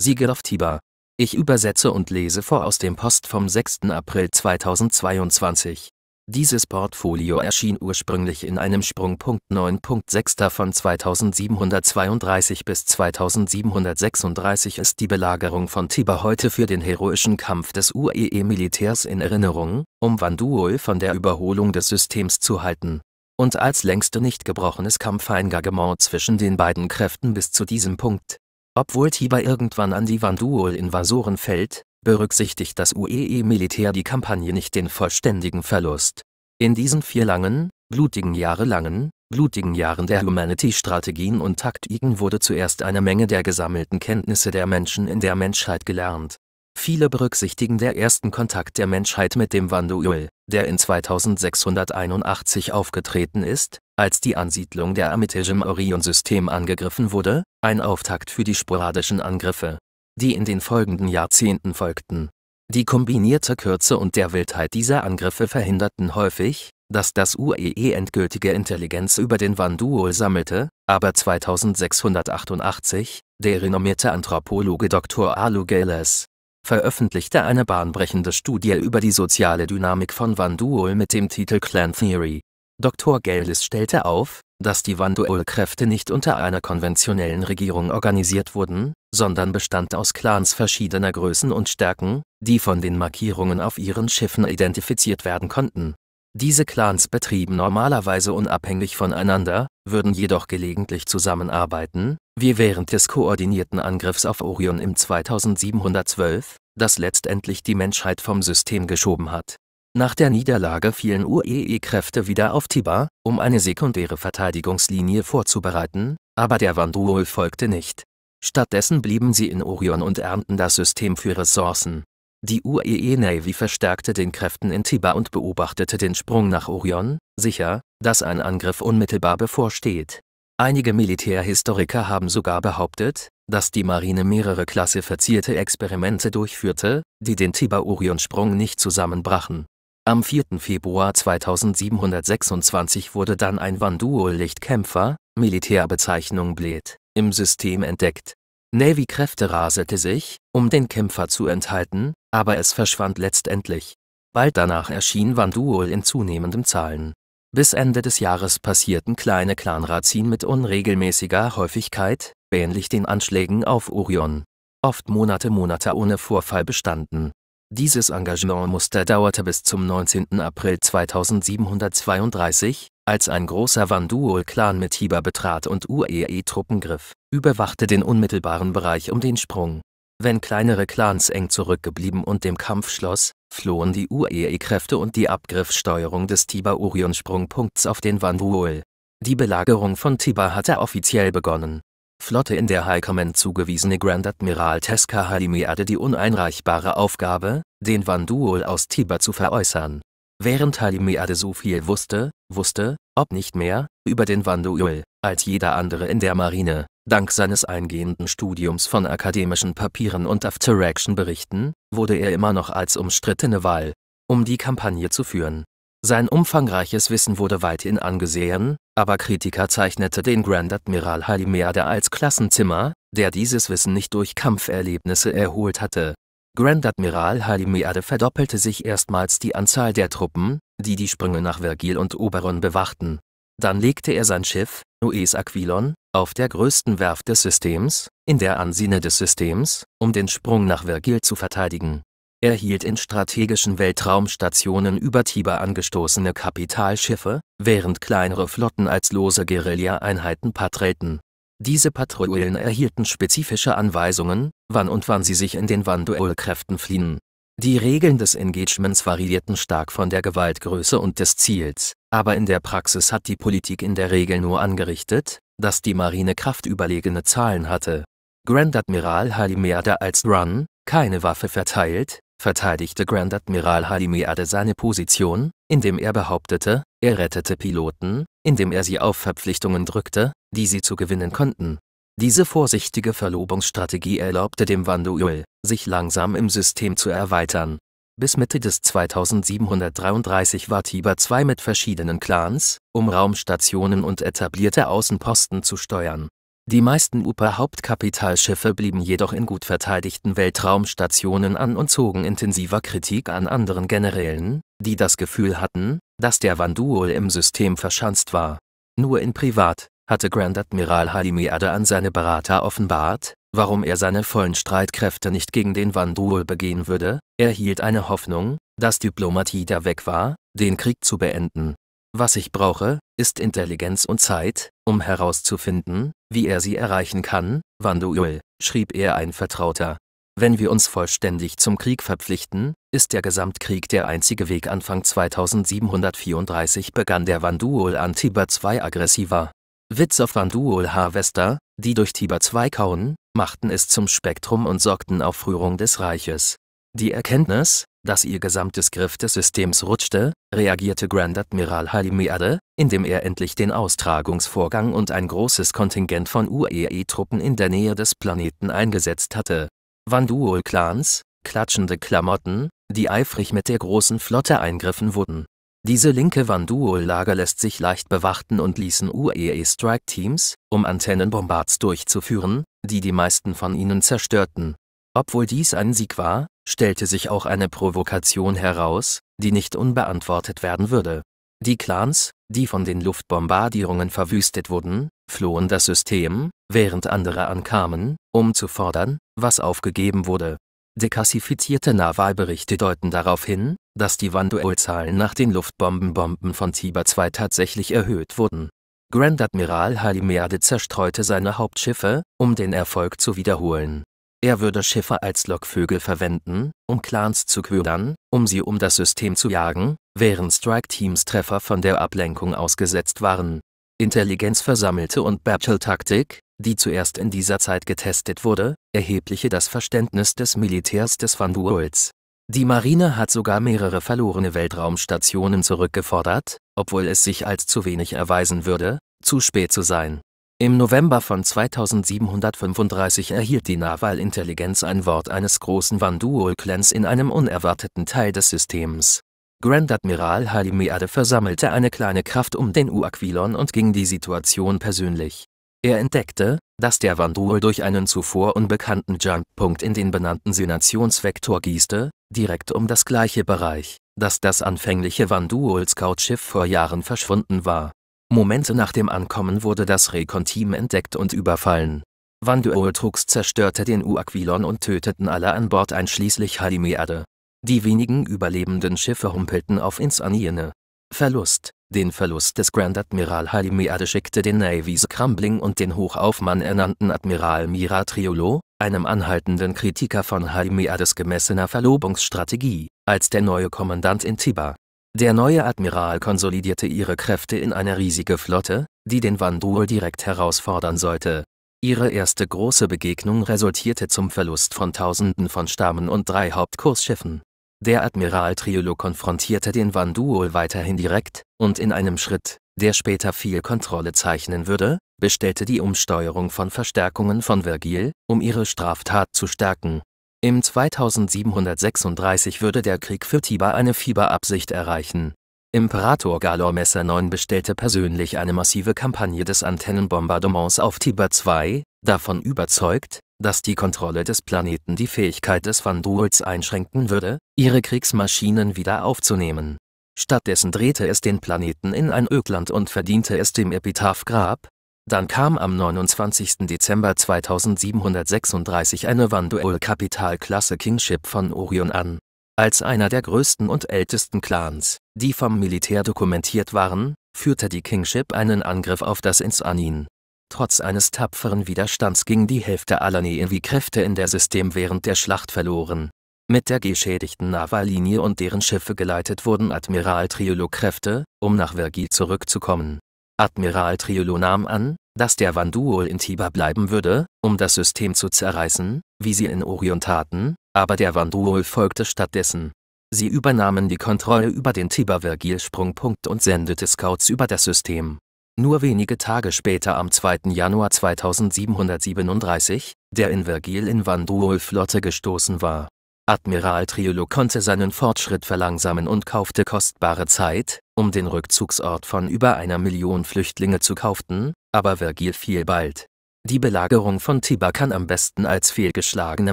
Sigrov Tiber. Ich übersetze und lese vor aus dem Post vom 6. April 2022. Dieses Portfolio erschien ursprünglich in einem Sprungpunkt 9.6 von 2732 bis 2736 ist die Belagerung von Tiber heute für den heroischen Kampf des UEE-Militärs in Erinnerung, um Van Duol von der Überholung des Systems zu halten und als längste nicht gebrochenes Kampfeingagement zwischen den beiden Kräften bis zu diesem Punkt. Obwohl Tiba irgendwann an die vanduol invasoren fällt, berücksichtigt das UEE-Militär die Kampagne nicht den vollständigen Verlust. In diesen vier langen, blutigen jahrelangen, blutigen Jahren der Humanity-Strategien und Taktiken wurde zuerst eine Menge der gesammelten Kenntnisse der Menschen in der Menschheit gelernt Viele berücksichtigen der ersten Kontakt der Menschheit mit dem Vanduul, der in 2681 aufgetreten ist, als die Ansiedlung der Amitage im Orion-System angegriffen wurde, ein Auftakt für die sporadischen Angriffe, die in den folgenden Jahrzehnten folgten. Die kombinierte Kürze und der Wildheit dieser Angriffe verhinderten häufig, dass das UEE e endgültige Intelligenz über den Vanduul sammelte, aber 2688, der renommierte Anthropologe Dr. Alu Gilles veröffentlichte eine bahnbrechende Studie über die soziale Dynamik von Van Duol mit dem Titel Clan Theory. Dr. Geldes stellte auf, dass die Van Duol-Kräfte nicht unter einer konventionellen Regierung organisiert wurden, sondern bestand aus Clans verschiedener Größen und Stärken, die von den Markierungen auf ihren Schiffen identifiziert werden konnten diese Clans betrieben normalerweise unabhängig voneinander, würden jedoch gelegentlich zusammenarbeiten, wie während des koordinierten Angriffs auf Orion im 2712, das letztendlich die Menschheit vom System geschoben hat. Nach der Niederlage fielen UEE-Kräfte wieder auf Tiba, um eine sekundäre Verteidigungslinie vorzubereiten, aber der Vanduul folgte nicht. Stattdessen blieben sie in Orion und ernten das System für Ressourcen. Die uee Navy verstärkte den Kräften in Tiba und beobachtete den Sprung nach Orion, sicher, dass ein Angriff unmittelbar bevorsteht. Einige Militärhistoriker haben sogar behauptet, dass die Marine mehrere klassifizierte Experimente durchführte, die den tiba orion sprung nicht zusammenbrachen. Am 4. Februar 2726 wurde dann ein Vanduul-Lichtkämpfer, Militärbezeichnung Bled, im System entdeckt. Navy-Kräfte raselte sich, um den Kämpfer zu enthalten, aber es verschwand letztendlich. Bald danach erschien Vanduul in zunehmendem Zahlen. Bis Ende des Jahres passierten kleine Clanrazin mit unregelmäßiger Häufigkeit, ähnlich den Anschlägen auf Orion. Oft Monate Monate ohne Vorfall bestanden. Dieses Engagementmuster dauerte bis zum 19. April 2732, als ein großer Vanduul-Clan mit Hiba betrat und UEE-Truppen griff, überwachte den unmittelbaren Bereich um den Sprung. Wenn kleinere Clans eng zurückgeblieben und dem Kampf schloss, flohen die UEE-Kräfte und die Abgriffssteuerung des tiber urion sprungpunkts auf den Vanduul. Die Belagerung von Tiber hatte offiziell begonnen. Flotte in der High Command zugewiesene Grand Admiral Tesca Halimi hatte die uneinreichbare Aufgabe, den Vanduul aus Tiber zu veräußern. Während Halimi so viel wusste, wusste, ob nicht mehr, über den Wanduöl, als jeder andere in der Marine. Dank seines eingehenden Studiums von akademischen Papieren und After-Action-Berichten, wurde er immer noch als umstrittene Wahl, um die Kampagne zu führen. Sein umfangreiches Wissen wurde weithin angesehen, aber Kritiker zeichnete den Grand Admiral Halimeade als Klassenzimmer, der dieses Wissen nicht durch Kampferlebnisse erholt hatte. Grand Admiral Halimeade verdoppelte sich erstmals die Anzahl der Truppen, die die Sprünge nach Vergil und Oberon bewachten. Dann legte er sein Schiff, Noes Aquilon, auf der größten Werft des Systems, in der Ansine des Systems, um den Sprung nach Vergil zu verteidigen. Er hielt in strategischen Weltraumstationen über Tiber angestoßene Kapitalschiffe, während kleinere Flotten als lose Guerilla-Einheiten patrouillten. Diese Patrouillen erhielten spezifische Anweisungen, wann und wann sie sich in den Vanduul-Kräften fliehen die Regeln des Engagements variierten stark von der Gewaltgröße und des Ziels, aber in der Praxis hat die Politik in der Regel nur angerichtet, dass die Marinekraft überlegene Zahlen hatte. Grand Admiral Halimeade als Run, keine Waffe verteilt, verteidigte Grand Admiral Halimeade seine Position, indem er behauptete, er rettete Piloten, indem er sie auf Verpflichtungen drückte, die sie zu gewinnen konnten. Diese vorsichtige Verlobungsstrategie erlaubte dem Vanduul, sich langsam im System zu erweitern. Bis Mitte des 2733 war Tiber II mit verschiedenen Clans, um Raumstationen und etablierte Außenposten zu steuern. Die meisten UPA-Hauptkapitalschiffe blieben jedoch in gut verteidigten Weltraumstationen an und zogen intensiver Kritik an anderen Generälen, die das Gefühl hatten, dass der Vanduul im System verschanzt war. Nur in Privat- hatte Grand Admiral Halimiade an seine Berater offenbart, warum er seine vollen Streitkräfte nicht gegen den Wanduol begehen würde, er hielt eine Hoffnung, dass Diplomatie da weg war, den Krieg zu beenden. Was ich brauche, ist Intelligenz und Zeit, um herauszufinden, wie er sie erreichen kann, Wanduil, schrieb er ein Vertrauter. Wenn wir uns vollständig zum Krieg verpflichten, ist der Gesamtkrieg der einzige Weg. Anfang 2734 begann der Wanduol an Tiber II aggressiver, Witzer van Duol Harvester, die durch tiber II kauen, machten es zum Spektrum und sorgten auf Rührung des Reiches. Die Erkenntnis, dass ihr gesamtes Griff des Systems rutschte, reagierte Grand Admiral Halimiade, indem er endlich den Austragungsvorgang und ein großes Kontingent von UEE-Truppen in der Nähe des Planeten eingesetzt hatte. Van Duol-Clans, klatschende Klamotten, die eifrig mit der großen Flotte eingriffen wurden. Diese linke vanduul lager lässt sich leicht bewachten und ließen UEE-Strike-Teams, um Antennenbombards durchzuführen, die die meisten von ihnen zerstörten. Obwohl dies ein Sieg war, stellte sich auch eine Provokation heraus, die nicht unbeantwortet werden würde. Die Clans, die von den Luftbombardierungen verwüstet wurden, flohen das System, während andere ankamen, um zu fordern, was aufgegeben wurde. Dekassifizierte Navalberichte deuten darauf hin, dass die Vanduul-Zahlen nach den Luftbombenbomben von Tiber II tatsächlich erhöht wurden. Grand Admiral Halimeade zerstreute seine Hauptschiffe, um den Erfolg zu wiederholen. Er würde Schiffe als Lockvögel verwenden, um Clans zu ködern, um sie um das System zu jagen, während Strike-Teams Treffer von der Ablenkung ausgesetzt waren. Intelligenz versammelte und Battle-Taktik, die zuerst in dieser Zeit getestet wurde, erhebliche das Verständnis des Militärs des Vanduuls. Die Marine hat sogar mehrere verlorene Weltraumstationen zurückgefordert, obwohl es sich als zu wenig erweisen würde, zu spät zu sein. Im November von 2735 erhielt die Naval-Intelligenz ein Wort eines großen Van clans in einem unerwarteten Teil des Systems. Grand Admiral Halimiade versammelte eine kleine Kraft um den Uaquilon und ging die Situation persönlich. Er entdeckte, dass der Vandrool durch einen zuvor unbekannten Jump-Punkt in den benannten Synationsvektor gießte, direkt um das gleiche Bereich, dass das anfängliche Vandrool-Scout-Schiff vor Jahren verschwunden war. Momente nach dem Ankommen wurde das Recon-Team entdeckt und überfallen. Vanduul trucks zerstörte den U-Aquilon und töteten alle an Bord einschließlich Halimeade. Die wenigen überlebenden Schiffe humpelten auf ins Aniene. Verlust den Verlust des Grand Admiral Halimiade schickte den Navy's Crumbling und den Hochaufmann ernannten Admiral Mira Triolo, einem anhaltenden Kritiker von Halimiades gemessener Verlobungsstrategie, als der neue Kommandant in Tiba. Der neue Admiral konsolidierte ihre Kräfte in eine riesige Flotte, die den Vanduul direkt herausfordern sollte. Ihre erste große Begegnung resultierte zum Verlust von Tausenden von Stammen und drei Hauptkursschiffen. Der Admiral Triolo konfrontierte den Van Duol weiterhin direkt, und in einem Schritt, der später viel Kontrolle zeichnen würde, bestellte die Umsteuerung von Verstärkungen von Vergil, um ihre Straftat zu stärken. Im 2736 würde der Krieg für Tiber eine Fieberabsicht erreichen. Imperator Galor Messer 9 bestellte persönlich eine massive Kampagne des Antennenbombardements auf Tiber 2, davon überzeugt, dass die Kontrolle des Planeten die Fähigkeit des Van Duels einschränken würde, ihre Kriegsmaschinen wieder aufzunehmen. Stattdessen drehte es den Planeten in ein Ökland und verdiente es dem Epitaph Grab. Dann kam am 29. Dezember 2736 eine Van Duel Kapitalklasse Kingship von Orion an. Als einer der größten und ältesten Clans, die vom Militär dokumentiert waren, führte die Kingship einen Angriff auf das Insanin, Trotz eines tapferen Widerstands ging die Hälfte aller Navy-Kräfte in der System während der Schlacht verloren. Mit der geschädigten Nava-Linie und deren Schiffe geleitet wurden Admiral Triolo Kräfte, um nach Vergil zurückzukommen. Admiral Triolo nahm an, dass der Vanduol in Tiber bleiben würde, um das System zu zerreißen, wie sie in Orion taten, aber der Vanduol folgte stattdessen. Sie übernahmen die Kontrolle über den Tiber-Vergil-Sprungpunkt und sendete Scouts über das System nur wenige Tage später am 2. Januar 2737, der in Vergil in Van Flotte gestoßen war. Admiral Triolo konnte seinen Fortschritt verlangsamen und kaufte kostbare Zeit, um den Rückzugsort von über einer Million Flüchtlinge zu kauften, aber Vergil fiel bald. Die Belagerung von Tiber kann am besten als fehlgeschlagene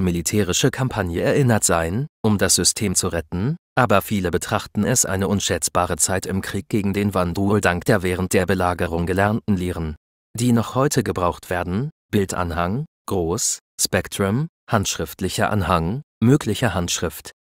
militärische Kampagne erinnert sein, um das System zu retten, aber viele betrachten es eine unschätzbare Zeit im Krieg gegen den Wandruel dank der während der Belagerung gelernten Lehren, die noch heute gebraucht werden, Bildanhang, Groß, Spektrum, handschriftlicher Anhang, mögliche Handschrift.